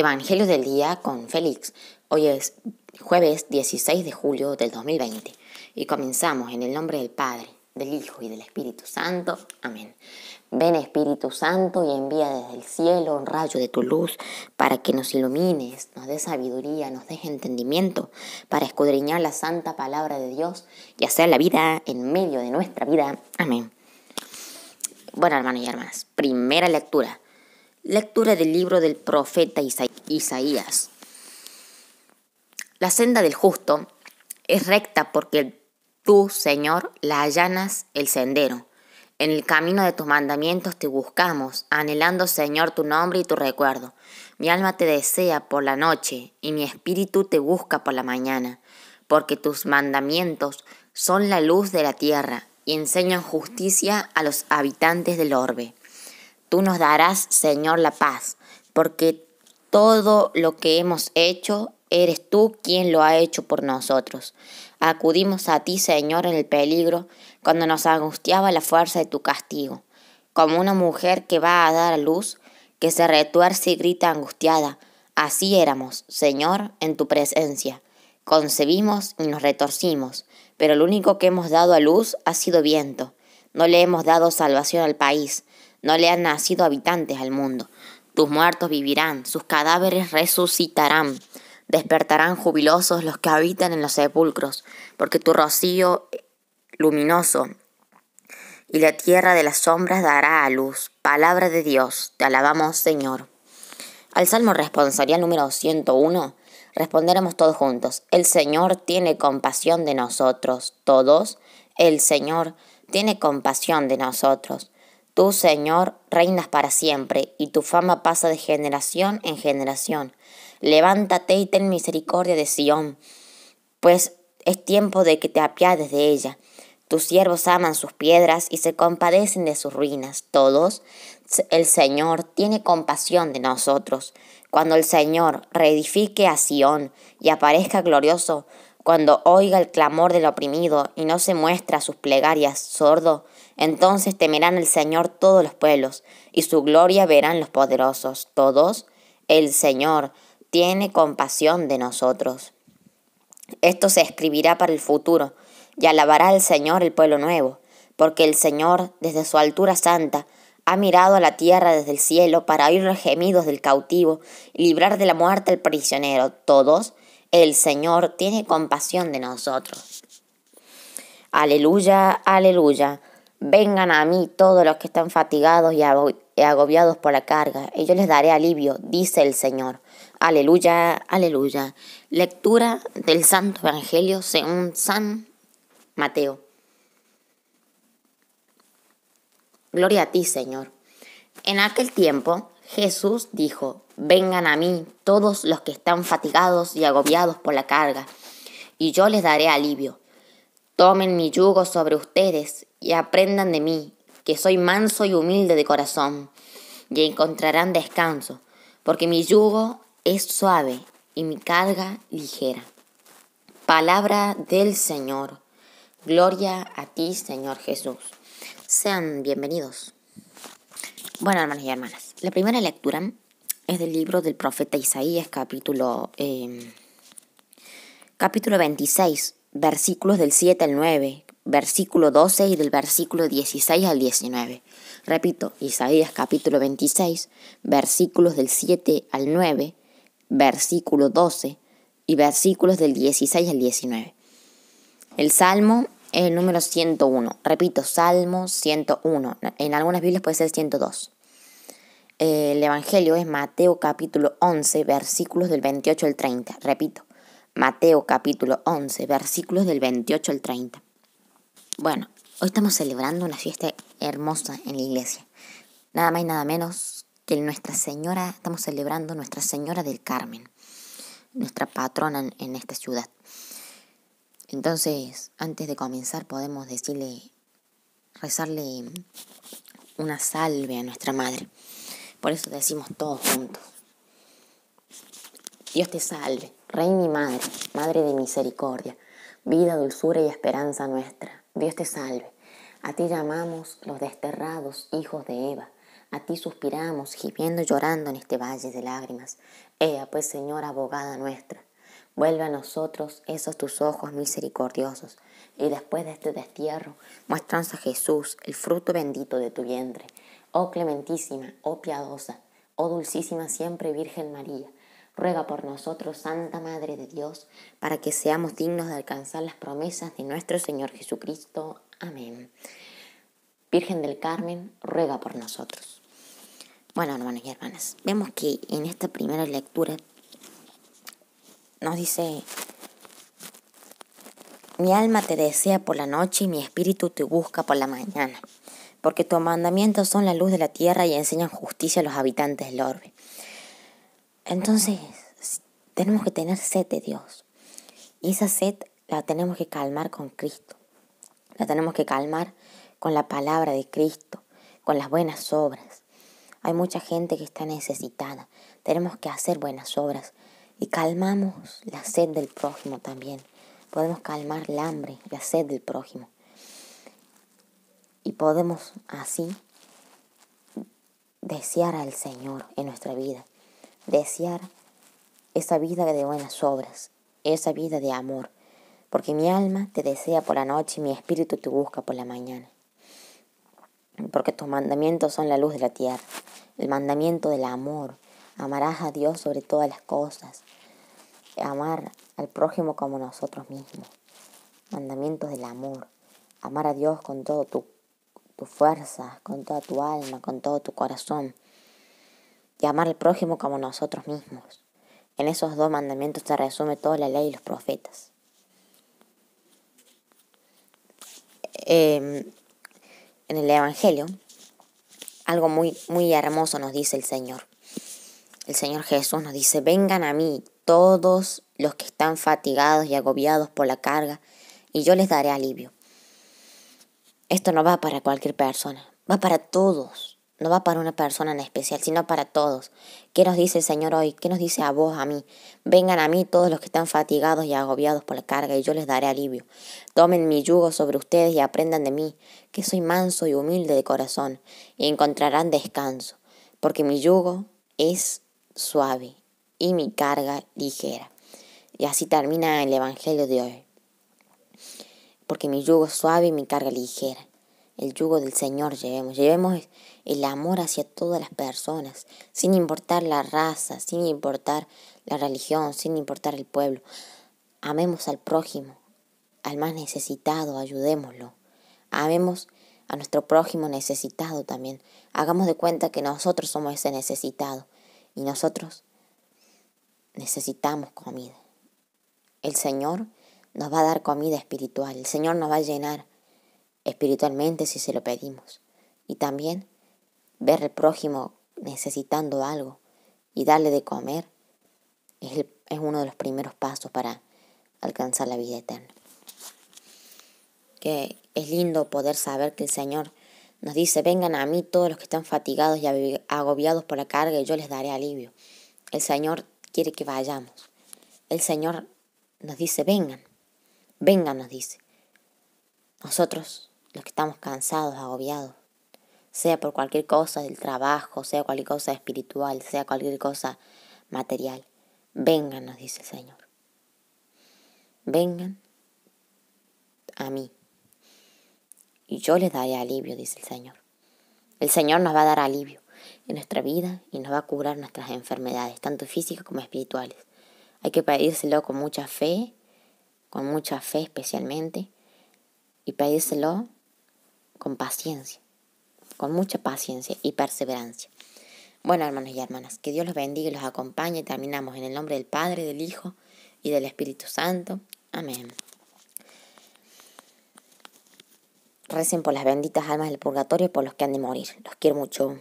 Evangelio del Día con Félix. Hoy es jueves 16 de julio del 2020 y comenzamos en el nombre del Padre, del Hijo y del Espíritu Santo. Amén. Ven Espíritu Santo y envía desde el cielo un rayo de tu luz para que nos ilumines, nos des sabiduría, nos des entendimiento para escudriñar la santa palabra de Dios y hacer la vida en medio de nuestra vida. Amén. Bueno, hermanos y hermanas, primera lectura Lectura del libro del profeta Isaías. La senda del justo es recta porque tú, Señor, la allanas el sendero. En el camino de tus mandamientos te buscamos, anhelando, Señor, tu nombre y tu recuerdo. Mi alma te desea por la noche y mi espíritu te busca por la mañana, porque tus mandamientos son la luz de la tierra y enseñan justicia a los habitantes del orbe tú nos darás, Señor, la paz, porque todo lo que hemos hecho, eres tú quien lo ha hecho por nosotros. Acudimos a ti, Señor, en el peligro, cuando nos angustiaba la fuerza de tu castigo, como una mujer que va a dar a luz, que se retuerce y grita angustiada. Así éramos, Señor, en tu presencia. Concebimos y nos retorcimos, pero el único que hemos dado a luz ha sido viento. No le hemos dado salvación al país, no le han nacido habitantes al mundo. Tus muertos vivirán, sus cadáveres resucitarán. Despertarán jubilosos los que habitan en los sepulcros, porque tu rocío luminoso y la tierra de las sombras dará a luz. Palabra de Dios, te alabamos Señor. Al Salmo responsorial número 101 responderemos todos juntos. El Señor tiene compasión de nosotros. Todos, el Señor tiene compasión de nosotros Tú, Señor, reinas para siempre, y tu fama pasa de generación en generación. Levántate y ten misericordia de Sión, pues es tiempo de que te apiades de ella. Tus siervos aman sus piedras y se compadecen de sus ruinas. Todos, el Señor tiene compasión de nosotros. Cuando el Señor reedifique a Sión y aparezca glorioso, cuando oiga el clamor del oprimido y no se muestra sus plegarias sordo, entonces temerán el Señor todos los pueblos, y su gloria verán los poderosos. Todos, el Señor tiene compasión de nosotros. Esto se escribirá para el futuro, y alabará al Señor el pueblo nuevo, porque el Señor, desde su altura santa, ha mirado a la tierra desde el cielo para oír los gemidos del cautivo y librar de la muerte al prisionero. Todos, el Señor tiene compasión de nosotros. Aleluya, aleluya. Vengan a mí todos los que están fatigados y agobiados por la carga, y yo les daré alivio, dice el Señor. Aleluya, aleluya. Lectura del Santo Evangelio según San Mateo. Gloria a ti, Señor. En aquel tiempo, Jesús dijo, vengan a mí todos los que están fatigados y agobiados por la carga, y yo les daré alivio. Tomen mi yugo sobre ustedes y aprendan de mí, que soy manso y humilde de corazón, y encontrarán descanso, porque mi yugo es suave y mi carga ligera. Palabra del Señor. Gloria a ti, Señor Jesús. Sean bienvenidos. Bueno, hermanos y hermanas, la primera lectura es del libro del profeta Isaías, capítulo, em, capítulo 26, versículos del 7 al 9, versículo 12 y del versículo 16 al 19. Repito, Isaías capítulo 26, versículos del 7 al 9, versículo 12 y versículos del 16 al 19. El Salmo el número 101. Repito, Salmo 101. En algunas Biblias puede ser 102. El Evangelio es Mateo capítulo 11, versículos del 28 al 30. Repito, Mateo capítulo 11, versículos del 28 al 30. Bueno, hoy estamos celebrando una fiesta hermosa en la iglesia. Nada más y nada menos que Nuestra Señora, estamos celebrando Nuestra Señora del Carmen, nuestra patrona en, esta ciudad. Entonces, antes de comenzar, podemos decirle, rezarle una salve a nuestra madre. Por eso decimos todos juntos. Dios te salve, Reina y Madre, Madre de Misericordia, vida, dulzura y esperanza nuestra. Dios te salve. A ti llamamos los desterrados hijos de Eva. A ti suspiramos, gimiendo y llorando en este valle de lágrimas. Ea, pues, Señora abogada nuestra Vuelve a nosotros esos tus ojos misericordiosos, y después de este destierro, muéstranos a Jesús, el fruto bendito de tu vientre. Oh clementísima, oh piadosa, oh dulcísima siempre Virgen María, ruega por nosotros, Santa Madre de Dios, para que seamos dignos de alcanzar las promesas de nuestro Señor Jesucristo. Amén. Virgen del Carmen, ruega por nosotros. Bueno, hermanos y hermanas, vemos que en esta primera lectura nos dice, mi alma te desea por la noche y mi espíritu te busca por la mañana, porque tus mandamientos son la luz de la tierra y enseñan justicia a los habitantes del orbe. Entonces, tenemos que tener sed de Dios. Y esa sed la tenemos que calmar con Cristo. La tenemos que calmar con la palabra de Cristo, con las buenas obras. Hay mucha gente que está necesitada. Tenemos que hacer buenas obras y calmamos la sed del prójimo también. Podemos calmar el hambre, la sed del prójimo. Y podemos así desear al Señor en nuestra vida, desear esa vida de buenas obras, esa vida de amor, porque mi alma te desea por la noche y mi espíritu te busca por la mañana, porque tus mandamientos son la luz de la tierra, el mandamiento del amor, Amarás a Dios sobre todas las cosas. Amar al prójimo como nosotros mismos. Mandamientos del amor. Amar a Dios con toda tu, fuerza, con toda tu alma, con todo tu corazón. Y amar al prójimo como nosotros mismos. En esos dos mandamientos se resume toda la ley y los profetas. Em, en el Evangelio, algo muy, muy hermoso nos dice el Señor. El Señor Jesús nos dice, vengan a mí todos los que están fatigados y agobiados por la carga, y yo les daré alivio. Esto no va para cualquier persona, va para todos, no va para una persona en especial, sino para todos. ¿Qué nos dice el Señor hoy? ¿Qué nos dice a vos, a mí? Vengan a mí todos los que están fatigados y agobiados por la carga, y yo les daré alivio. Tomen mi yugo sobre ustedes y aprendan de mí, que soy manso y humilde de corazón, y encontrarán descanso, porque mi yugo es suave y mi carga ligera. Y así termina el Evangelio de hoy. Porque mi yugo es suave y mi carga ligera. El yugo del Señor llevemos. Llevemos el amor hacia todas las personas, sin importar la raza, sin importar la religión, sin importar el pueblo. Amemos al prójimo, al más necesitado, ayudémoslo. Amemos a nuestro prójimo necesitado también. Hagamos de cuenta que nosotros somos ese necesitado y nosotros necesitamos comida. El Señor nos va a dar comida espiritual, el Señor nos va a llenar espiritualmente si se lo pedimos. Y también ver al prójimo necesitando algo y darle de comer es, es uno de los primeros pasos para alcanzar la vida eterna. Que es lindo poder saber que el Señor nos dice, vengan a mí todos los que están fatigados y agobiados por la carga y yo les daré alivio. El Señor quiere que vayamos. El Señor nos dice, vengan, vengan, nos dice. Nosotros, los que estamos cansados, agobiados, sea por cualquier cosa del trabajo, sea cualquier cosa espiritual, sea cualquier cosa material, vengan, nos dice el Señor. Vengan a mí y yo les daré alivio, dice el Señor. El Señor nos va a dar alivio en nuestra vida y nos va a curar nuestras enfermedades, tanto físicas como espirituales. Hay que pedírselo con mucha fe, con mucha fe especialmente, y pedírselo con paciencia, con mucha paciencia y perseverancia. Bueno, hermanos y hermanas, que Dios los bendiga y los acompañe. Terminamos en el nombre del Padre, del Hijo y del Espíritu Santo. Amén. Recen por las benditas almas del purgatorio por los que han de morir. Los quiero mucho.